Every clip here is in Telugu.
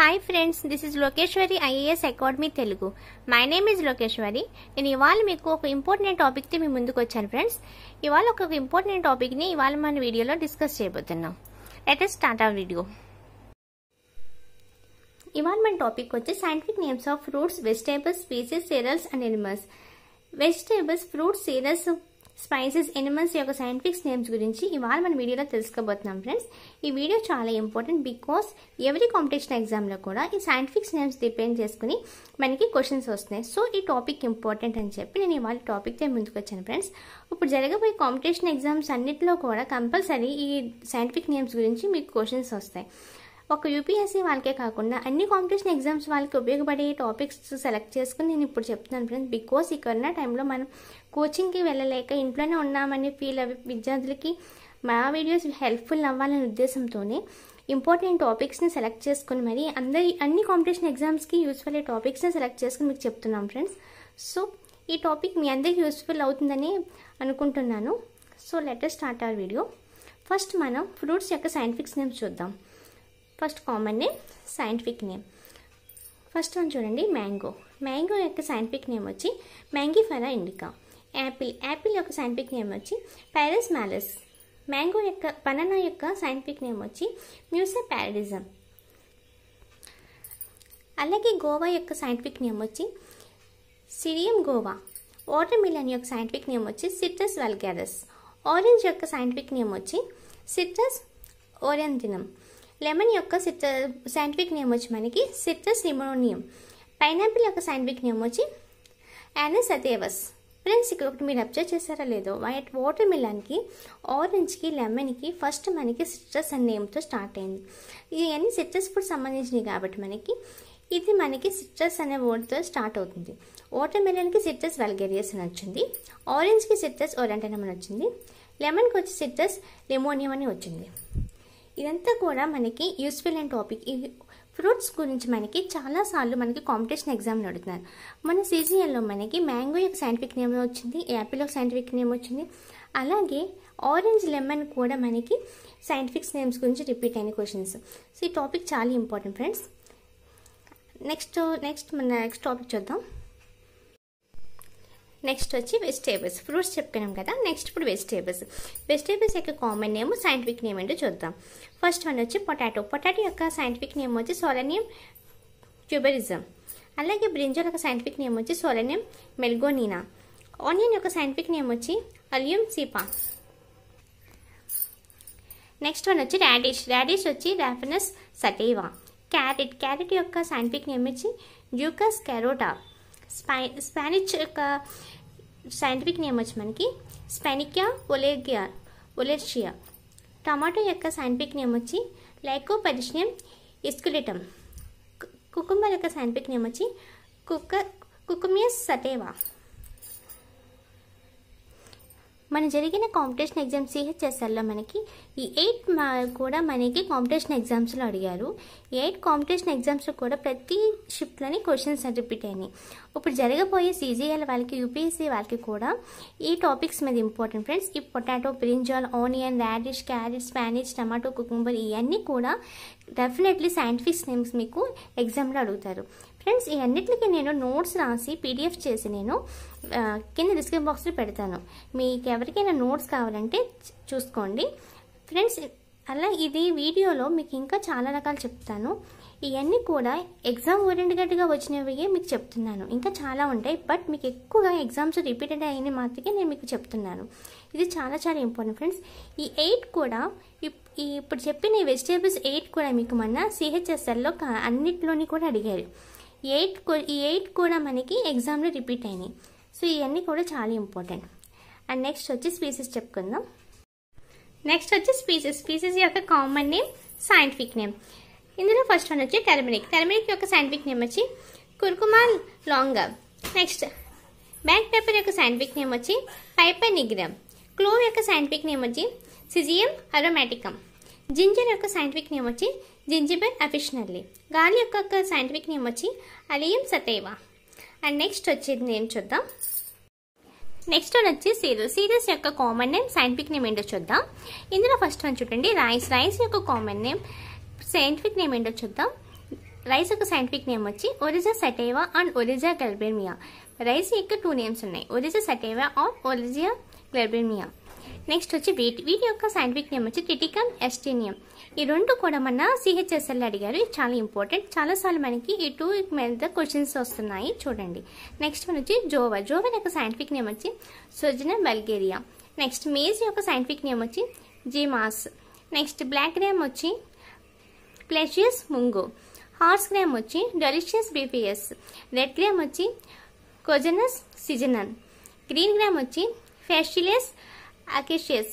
hi friends this is Lokeshwari IAS academy Telugu my name is Lokeshwari నేను ఇవాళ మీకు ఒక ఇంపార్టెంట్ టాపిక్తో మీ ముందుకు వచ్చాను ఫ్రెండ్స్ ఇవాళ ఒక ఇంపార్టెంట్ టాపిక్ని ఇవాళ మన వీడియోలో డిస్కస్ చేయబోతున్నాం లెట్ అస్ స్టార్ట్ ఆ వీడియో ఇవాళ మన టాపిక్ వచ్చి scientific names of fruits vegetables spices cereals and animals vegetables fruits cereals spices animals యొక్క సైంటిఫిక్స్ నేమ్స్ గురించి ఇవాళ మన వీడియోలో తెలుసుకోబోతున్నాం ఫ్రెండ్స్ ఈ వీడియో చాలా ఇంపార్టెంట్ బికాస్ ఎవరి కాంపిటీషన్ ఎగ్జామ్లో కూడా ఈ సైంటిఫిక్స్ నేమ్స్ డిపెండ్ చేసుకుని మనకి క్వశ్చన్స్ వస్తున్నాయి సో ఈ టాపిక్ ఇంపార్టెంట్ అని చెప్పి నేను ఇవాళ టాపిక్తో ముందుకు వచ్చాను ఫ్రెండ్స్ ఇప్పుడు జరగబోయే కాంపిటీషన్ ఎగ్జామ్స్ అన్నింటిలో కూడా కంపల్సరీ ఈ సైంటిఫిక్ నేమ్స్ గురించి మీకు క్వశ్చన్స్ వస్తాయి ఒక యూపీఎస్సీ వాళ్ళకే కాకుండా అన్ని కాంపిటీషన్ ఎగ్జామ్స్ వాళ్ళకి ఉపయోగపడే టాపిక్స్ సెలెక్ట్ చేసుకుని నేను ఇప్పుడు చెప్తున్నాను ఫ్రెండ్స్ బికాస్ ఈ కరోనా టైంలో మనం కోచింగ్కి వెళ్ళలేక ఇంట్లోనే ఉన్నామని ఫీల్ అవి విద్యార్థులకి మా వీడియోస్ హెల్ప్ఫుల్ అవ్వాలనే ఉద్దేశంతోనే ఇంపార్టెంట్ టాపిక్స్ని సెలెక్ట్ చేసుకుని మరి అందరి అన్ని కాంపిటీషన్ ఎగ్జామ్స్కి యూస్ఫుల్ అయ్యే టాపిక్స్ని సెలెక్ట్ చేసుకుని మీకు చెప్తున్నాం ఫ్రెండ్స్ సో ఈ టాపిక్ మీ అందరికీ యూస్ఫుల్ అవుతుందని అనుకుంటున్నాను so letter start our video first మనం ఫ్రూట్స్ యొక్క సైంటిఫిక్స్ నేమ్స్ చూద్దాం first common name scientific name first one చూడండి మ్యాంగో మ్యాంగో యొక్క సైంటిఫిక్ నేమ్ వచ్చి మ్యాంగీ ఫెరా ఇండికా యాపిల్ యాపిల్ యొక్క సైంటిఫిక్ నేమ్ వచ్చి ప్యారస్ మ్యాలస్ మ్యాంగో యొక్క బనానా యొక్క సైంటిఫిక్ నేమ్ వచ్చి మ్యూసా ప్యారడిజం అలాగే గోవా యొక్క సైంటిఫిక్ నేమ్ వచ్చి సిరియం గోవా వాటర్ మిలన్ యొక్క సైంటిఫిక్ నేమ్ వచ్చి సిట్రస్ వల్గ్యారస్ ఆరెంజ్ యొక్క సైంటిఫిక్ నేమ్ వచ్చి సిట్రస్ ఓరెంటినం లెమన్ యొక్క సిట్ర సైంటిఫిక్ నేమ్ వచ్చి మనకి సిట్రస్ లిమోనియం పైనాపిల్ యొక్క సైంటిఫిక్ నేమ్ వచ్చి యానస్ అదేవస్ ఫ్రెండ్స్ ఇక్కడ ఒకటి మీరు అబ్జర్వ్ చేశారా లేదో వైట్ వాటర్ మిలన్కి ఆరెంజ్కి లెమన్కి ఫస్ట్ మనకి సిట్రస్ అనే నేమ్తో స్టార్ట్ అయింది ఇవన్నీ సిట్రస్ ఫుడ్ సంబంధించినవి కాబట్టి మనకి ఇది మనకి సిట్రస్ అనే వర్డ్తో స్టార్ట్ అవుతుంది వాటర్ మిలన్కి సిట్రస్ వెల్గేరియస్ అని వచ్చింది ఆరెంజ్కి సిట్రస్ ఓరంటనం అని వచ్చింది లెమన్కి వచ్చి సిట్రస్ లెమోనియం అని వచ్చింది ఇదంతా కూడా మనకి యూస్ఫుల్ అండ్ టాపిక్ ఇది ఫ్రూట్స్ గురించి మనకి చాలాసార్లు మనకి కాంపిటీషన్ ఎగ్జామ్లు అడుగుతున్నారు మన సీజియల్లో మనకి మ్యాంగో యొక్క సైంటిఫిక్ నేమ్ వచ్చింది యాపిల్ యొక్క సైంటిఫిక్ నేమ్ వచ్చింది అలాగే ఆరెంజ్ లెమన్ కూడా మనకి సైంటిఫిక్ నేమ్స్ గురించి రిపీట్ అయిన క్వశ్చన్స్ సో ఈ టాపిక్ చాలా ఇంపార్టెంట్ ఫ్రెండ్స్ నెక్స్ట్ నెక్స్ట్ మన నెక్స్ట్ టాపిక్ చూద్దాం నెక్స్ట్ వచ్చి వెజిటేబుల్స్ ఫ్రూట్స్ చెప్పినాం కదా నెక్స్ట్ ఇప్పుడు వెజిటేబుల్స్ వెజిటేబుల్స్ యొక్క కామన్ నేమ్ సైంటిఫిక్ నేమ్ ఏంటో చూద్దాం ఫస్ట్ వన్ వచ్చి పొటాటో పొటాటో యొక్క సైంటిఫిక్ నేమ్ వచ్చి సోలనియం క్యూబరిజం అలాగే బ్రింజల్ యొక్క సైంటిఫిక్ నేమ్ వచ్చి సోలనియం మెల్గోనీనా ఆనియన్ యొక్క సైంటిఫిక్ నేమ్ వచ్చి అలియం సీపా నెక్స్ట్ వన్ వచ్చి రాడిష్ రాడిష్ వచ్చి రాఫినస్ సటేవా క్యారెట్ క్యారెట్ యొక్క సైంటిఫిక్ నేమ్ వచ్చి జ్యూకస్ కెరోటా स्पेनिश का साइंटिफिक नियमच मन की स्पेनिकिया ओलेगिया ओलेशिया टमाटो या साइंटिफिक नियमच लैको पैरिशियम इस्कुलेटम कुकुंबर या साइंटिफिक नियमच कुक कुकुमिया सटेवा మన జరిగిన కాంపిటీషన్ ఎగ్జామ్ సిహెచ్ఎస్ఎల్లో మనకి ఈ ఎయిట్ కూడా మనకి కాంపిటీషన్ ఎగ్జామ్స్లో అడిగారు ఈ ఎయిట్ కాంపిటీషన్ ఎగ్జామ్స్ కూడా ప్రతి షిఫ్ట్లోని క్వశ్చన్స్ రిపీట్ అయినాయి ఇప్పుడు జరగబోయే సీజీఎల్ వాళ్ళకి యూపీఎస్సీ వాళ్ళకి కూడా ఈ టాపిక్స్ మీద ఇంపార్టెంట్ ఫ్రెండ్స్ ఈ potato brinjal onion radish carrot spinach tomato cucumber ఇవన్నీ కూడా డెఫినెట్లీ సైంటిఫిక్ నేమ్స్ మీకు ఎగ్జామ్లో అడుగుతారు ఫ్రెండ్స్ ఈ నేను నోట్స్ రాసి పీడిఎఫ్ చేసి నేను కింద డిస్క్రిప్షన్ బాక్స్లో పెడతాను మీకు ఎవరికైనా నోట్స్ కావాలంటే చూసుకోండి ఫ్రెండ్స్ అలా ఇది వీడియోలో మీకు ఇంకా చాలా రకాలు చెప్తాను ఇవన్నీ కూడా ఎగ్జామ్ ఓరియంటెడ్గా వచ్చినవి మీకు చెప్తున్నాను ఇంకా చాలా ఉంటాయి బట్ మీకు ఎక్కువగా ఎగ్జామ్స్ రిపీటెడ్ అయినవి మాత్రమే నేను మీకు చెప్తున్నాను ఇది చాలా చాలా ఇంపార్టెంట్ ఫ్రెండ్స్ ఈ ఎయిట్ కూడా ఇప్పుడు చెప్పిన వెజిటేబుల్స్ ఎయిట్ కూడా మీకు మన సిహెచ్ఎస్ఎల్లో అన్నిట్లోని కూడా అడిగారు ఎయిట్ ఈ ఎయిట్ కూడా మనకి ఎగ్జామ్లో రిపీట్ అయినాయి సో ఇవన్నీ కూడా చాలా ఇంపార్టెంట్ అండ్ నెక్స్ట్ వచ్చి స్పీసెస్ చెప్పుకుందాం నెక్స్ట్ వచ్చి స్పీసెస్ స్పీసెస్ యొక్క కామన్ నేమ్ సైంటిఫిక్ నేమ్ ఇందులో ఫస్ట్ వన్ వచ్చి టర్మరిక్ టర్మరిక్ యొక్క సైంటిఫిక్ నేమ్ వచ్చి కుర్కుమా లాంగ నెక్స్ట్ బ్యాక్ పేపర్ యొక్క సైంటిఫిక్ నేమ్ వచ్చి పైపర్ నిగ్రమ్ క్లో యొక్క సైంటిఫిక్ నేమ్ వచ్చి సిజియం అరోమాటికమ్ జింజర్ యొక్క సైంటిఫిక్ నేమ్ వచ్చి జింజిబర్ అఫిషనల్లీ గాలి యొక్క సైంటిఫిక్ నేమ్ వచ్చి అలియం సతైవా అండ్ నెక్స్ట్ వచ్చేది నేమ్ చూద్దాం నెక్స్ట్ వన్ వచ్చి సీరియల్ సీరియస్ యొక్క కామన్ నేమ్ సైంటిఫిక్ నేమ్ ఏంటో చూద్దాం ఇందులో ఫస్ట్ వన్ చూడండి రైస్ రైస్ యొక్క కామన్ నేమ్ సైంటిఫిక్ నేమ్ ఏంటో చూద్దాం రైస్ యొక్క సైంటిఫిక్ నేమ్ వచ్చి ఒరిజా సటేవా అండ్ ఒరిజా గల్బెర్మియా రైస్ యొక్క టూ నేమ్స్ ఉన్నాయి ఒరిజా సటేవా ఆఫ్ ఒరిజియా గ్లెర్బెర్మియా నెక్స్ట్ వచ్చి వీటి వీటి యొక్క సైంటిఫిక్ నేమ్ వచ్చి టిటికమ్ ఎస్టీనియం ఈ రెండు కూడా మన సిహెచ్ఎస్ఎల్ అడిగారు ఇది చాలా ఇంపార్టెంట్ చాలాసార్లు మనకి ఈ టూ మీద క్వశ్చన్స్ వస్తున్నాయి చూడండి నెక్స్ట్ మన వచ్చి జోవా జోవన్ యొక్క సైంటిఫిక్ నేమ్ వచ్చి సుజన బల్గేరియా నెక్స్ట్ మేజ్ యొక్క సైంటిఫిక్ నేమ్ వచ్చి జిమాస్ నెక్స్ట్ బ్లాక్ గ్రామ్ వచ్చి ప్లెషియస్ ముంగో హార్స్ గ్రామ్ వచ్చి డెలిషియస్ బీపీఎస్ రెడ్ గ్రామ్ వచ్చి కొజనస్ సిజనన్ గ్రీన్ గ్రామ్ వచ్చి ఫెషిలియస్ అకేషియస్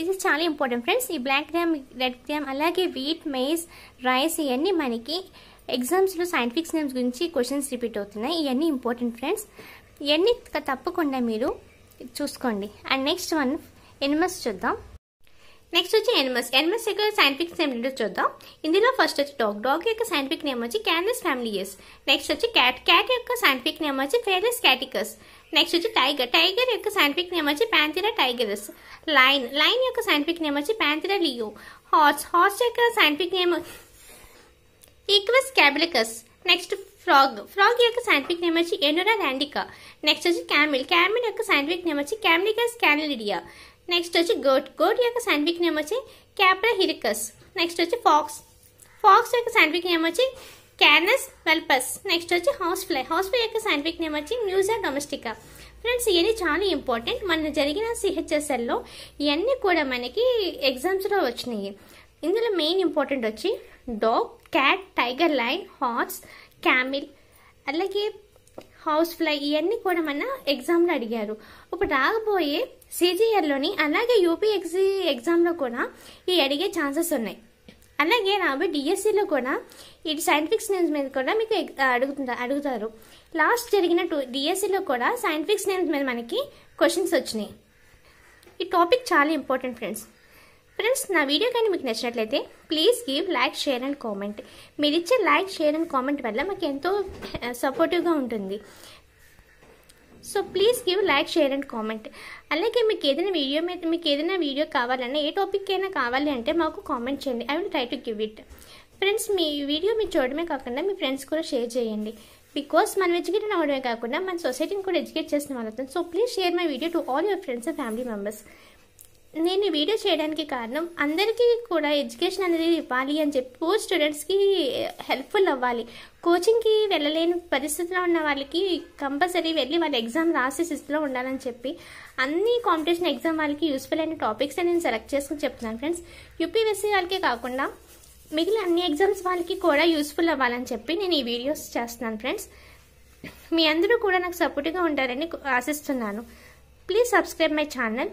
ఇది చాలా ఇంపార్టెంట్ ఫ్రెండ్స్ ఈ బ్లాక్ గ్రామ్ రెడ్ గ్రామ్ అలాగే వీట్ మైస్ రైస్ ఇవన్నీ మనకి ఎగ్జామ్స్లో సైంటిఫిక్స్ నేమ్స్ గురించి క్వశ్చన్స్ రిపీట్ అవుతున్నాయి ఇవన్నీ ఇంపార్టెంట్ ఫ్రెండ్స్ ఇవన్నీ తప్పకుండా మీరు చూసుకోండి అండ్ నెక్స్ట్ వన్ ఎనిమస్ చూద్దాం నెక్స్ట్ వచ్చి ఎనిమస్ ఎనిమస్ యొక్క సైంటిఫిక్ నేమ్ ఏంటో చూద్దాం ఇందులో ఫస్ట్ వచ్చి డాగ్ డాగ్ యొక్క సైంటిఫిక్ నేమ్ వచ్చి క్యానస్ ఫ్యామిలీయస్ నెక్స్ట్ వచ్చి క్యాట్ క్యాట్ యొక్క సైంటిఫిక్ నేమ్ వచ్చి ఫేరస్ క్యాటికస్ నెక్స్ట్ వచ్చి టైగర్ టైగర్ యొక్క సైంటిఫిక్ నేమ్ వచ్చి ప్యాంతిరా టైగరస్ లైన్ లైన్ యొక్క సైంటిఫిక్ నేమ్ వచ్చి ప్యాంతిరా లియో హార్స్ హార్స్ యొక్క సైంటిఫిక్ నేమ్ ఈక్వస్ క్యాబిలికస్ నెక్స్ట్ ఫ్రాగ్ ఫ్రాగ్ యొక్క సైంటిఫిక్ నేమ్ వచ్చి ఎనురా ర్యాండికా నెక్స్ట్ వచ్చి క్యామిల్ క్యామిల్ యొక్క సైంటిఫిక్ నేమ్ వచ్చి క్యామిలికస్ క్యానలిడియా నెక్స్ట్ వచ్చి గోట్ గోట్ యొక్క సైంటిఫిక్ నేమ్ వచ్చి క్యాప్రా హిరికస్ నెక్స్ట్ వచ్చి ఫాక్స్ ఫాక్స్ యొక్క సైంటిఫిక్ నేమ్ వచ్చి క్యానస్ వెల్పస్ నెక్స్ట్ వచ్చి హౌస్ ఫ్లై హౌస్ ఫ్లై యొక్క సైంటిఫిక్ నేమ్ వచ్చి మ్యూజియా డొమెస్టికా ఫ్రెండ్స్ ఇవన్నీ చాలా ఇంపార్టెంట్ మన జరిగిన సిహెచ్ఎస్ఎల్లో ఇవన్నీ కూడా మనకి ఎగ్జామ్స్లో వచ్చినాయి ఇందులో మెయిన్ ఇంపార్టెంట్ వచ్చి dog cat tiger lion horse camel అలాగే హౌస్ ఫ్లై ఇవన్నీ కూడా మన ఎగ్జామ్లో అడిగారు ఇప్పుడు రాకపోయే సీజీఆర్లోని అలాగే యూపీ ఎగ్జామ్లో కూడా ఈ అడిగే ఛాన్సెస్ ఉన్నాయి అలాగే రాబోయే డిఎస్సిలో కూడా ఇటు సైంటిఫిక్స్ నేమ్స్ మీద కూడా మీకు అడుగుతుంటా అడుగుతారు లాస్ట్ జరిగిన టూ డిఎస్సిలో కూడా సైంటిఫిక్ నేమ్స్ మీద మనకి క్వశ్చన్స్ వచ్చినాయి ఈ టాపిక్ చాలా ఇంపార్టెంట్ ఫ్రెండ్స్ ఫ్రెండ్స్ నా వీడియో కానీ మీకు నచ్చినట్లయితే please give like share and comment మీరు ఇచ్చే లైక్ షేర్ అండ్ కామెంట్ వల్ల మాకు ఎంతో సపోర్టివ్గా eh, ఉంటుంది so please give like share and comment అలాగే మీకు ఏదైనా వీడియో మీద మీకు ఏదైనా వీడియో కావాలన్నా ఏ టాపిక్ అయినా కావాలి అంటే మాకు కామెంట్ చేయండి I will try to give it friends మీ వీడియో మీరు చూడడమే కాకుండా మీ ఫ్రెండ్స్ కూడా షేర్ చేయండి బికాస్ మనం ఎడ్యుకేటెడ్ అవ్వడమే కాకుండా మన సొసైటీని కూడా ఎడ్యుకేట్ చేసిన వాళ్ళతో so please share my video to all your friends and family members నేను ఈ వీడియో చేయడానికి కారణం అందరికీ కూడా ఎడ్యుకేషన్ అనేది ఇవ్వాలి అని చెప్పి పూర్ స్టూడెంట్స్కి హెల్ప్ఫుల్ అవ్వాలి కోచింగ్కి వెళ్ళలేని పరిస్థితిలో ఉన్న వాళ్ళకి కంపల్సరీ వెళ్ళి వాళ్ళ ఎగ్జామ్ రాసే స్థితిలో ఉండాలని చెప్పి అన్ని కాంపిటీషన్ ఎగ్జామ్ వాళ్ళకి యూస్ఫుల్ అయిన టాపిక్స్ నేను సెలెక్ట్ చేసుకుని చెప్తున్నాను ఫ్రెండ్స్ యూపీఎస్సీ వాళ్ళకే కాకుండా మిగిలిన అన్ని ఎగ్జామ్స్ వాళ్ళకి కూడా యూస్ఫుల్ అవ్వాలని చెప్పి నేను ఈ వీడియోస్ చేస్తున్నాను ఫ్రెండ్స్ మీ అందరూ కూడా నాకు సపోర్ట్గా ఉంటారని ఆశిస్తున్నాను ప్లీజ్ సబ్స్క్రైబ్ మై ఛానల్